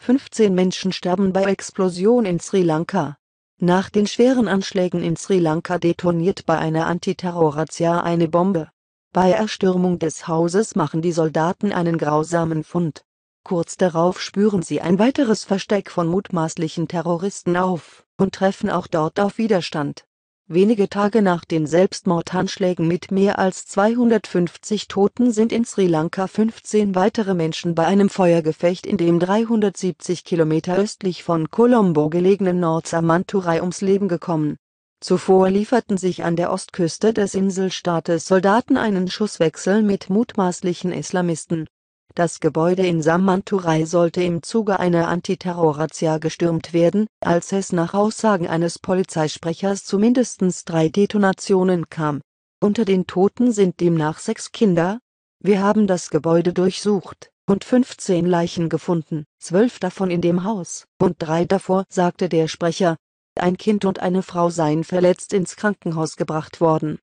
15 Menschen sterben bei Explosion in Sri Lanka. Nach den schweren Anschlägen in Sri Lanka detoniert bei einer Antiterrorrazzia eine Bombe. Bei Erstürmung des Hauses machen die Soldaten einen grausamen Fund. Kurz darauf spüren sie ein weiteres Versteck von mutmaßlichen Terroristen auf und treffen auch dort auf Widerstand Wenige Tage nach den Selbstmordanschlägen mit mehr als 250 Toten sind in Sri Lanka 15 weitere Menschen bei einem Feuergefecht in dem 370 Kilometer östlich von Colombo gelegenen Nordsamanturai ums Leben gekommen. Zuvor lieferten sich an der Ostküste des Inselstaates Soldaten einen Schusswechsel mit mutmaßlichen Islamisten das Gebäude in Samanturai sollte im Zuge einer antiterror gestürmt werden, als es nach Aussagen eines Polizeisprechers zu mindestens drei Detonationen kam. Unter den Toten sind demnach sechs Kinder. Wir haben das Gebäude durchsucht und 15 Leichen gefunden, zwölf davon in dem Haus und drei davor, sagte der Sprecher. Ein Kind und eine Frau seien verletzt ins Krankenhaus gebracht worden.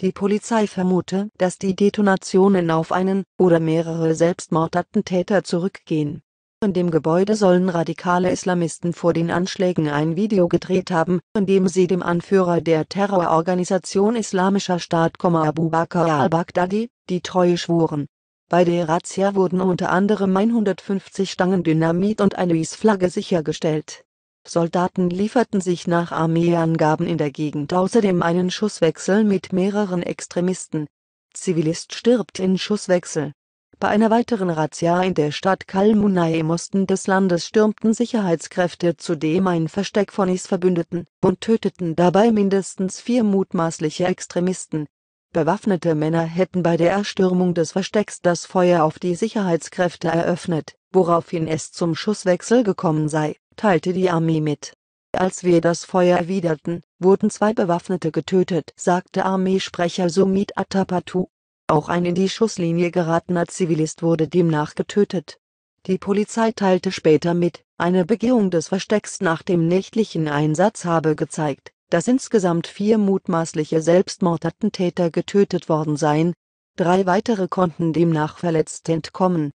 Die Polizei vermute, dass die Detonationen auf einen oder mehrere Selbstmordattentäter zurückgehen. In dem Gebäude sollen radikale Islamisten vor den Anschlägen ein Video gedreht haben, in dem sie dem Anführer der Terrororganisation Islamischer Staat, Abu Bakr al-Baghdadi, die Treue schworen. Bei der Razzia wurden unter anderem 150 Stangen Dynamit und eine IS-Flagge sichergestellt Soldaten lieferten sich nach Armeeangaben in der Gegend außerdem einen Schusswechsel mit mehreren Extremisten. Zivilist stirbt in Schusswechsel. Bei einer weiteren Razzia in der Stadt Kalmunai im Osten des Landes stürmten Sicherheitskräfte zudem ein Versteck von IS-Verbündeten und töteten dabei mindestens vier mutmaßliche Extremisten. Bewaffnete Männer hätten bei der Erstürmung des Verstecks das Feuer auf die Sicherheitskräfte eröffnet, woraufhin es zum Schusswechsel gekommen sei teilte die Armee mit. Als wir das Feuer erwiderten, wurden zwei Bewaffnete getötet, sagte Armeesprecher Sumit Atapatu. Auch ein in die Schusslinie geratener Zivilist wurde demnach getötet. Die Polizei teilte später mit, eine Begehung des Verstecks nach dem nächtlichen Einsatz habe gezeigt, dass insgesamt vier mutmaßliche Selbstmordattentäter getötet worden seien, drei weitere konnten demnach verletzt entkommen.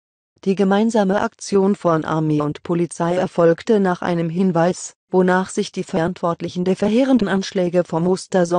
Die gemeinsame Aktion von Armee und Polizei erfolgte nach einem Hinweis, wonach sich die Verantwortlichen der verheerenden Anschläge vom Ostersonntag